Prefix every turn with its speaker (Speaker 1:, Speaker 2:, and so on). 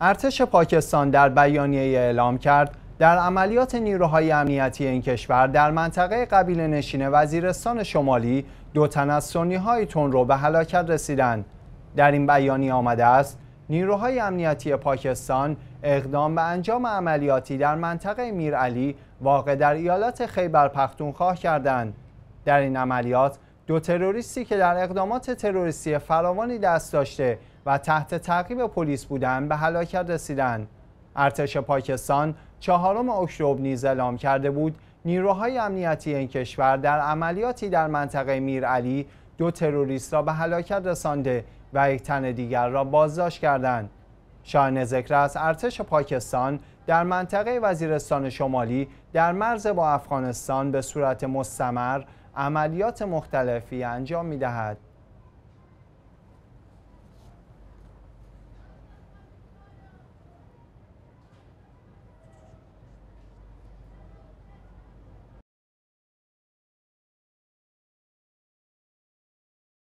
Speaker 1: ارتش پاکستان در بیانیه اعلام کرد در عملیات نیروهای امنیتی این کشور در منطقه قبیل نشین وزیرستان شمالی دو تن از سنیهای تون رو به هلاکت رسیدند. در این بیانیه آمده است نیروهای امنیتی پاکستان اقدام به انجام عملیاتی در منطقه میرعلی واقع در ایالت خیبر پختونخواه کردند. در این عملیات دو تروریستی که در اقدامات تروریستی فراوانی دست داشته و تحت تعقیب پلیس بودند به هلاکت رسیدند. ارتش پاکستان چهارم اکتبر نیز اعلام کرده بود نیروهای امنیتی این کشور در عملیاتی در منطقه علی دو تروریست را به هلاکت رسانده و یک تن دیگر را بازداشت کردند. شاهن ذکر از ارتش پاکستان در منطقه وزیرستان شمالی در مرز با افغانستان به صورت مستمر عملیات مختلفی انجام می دهد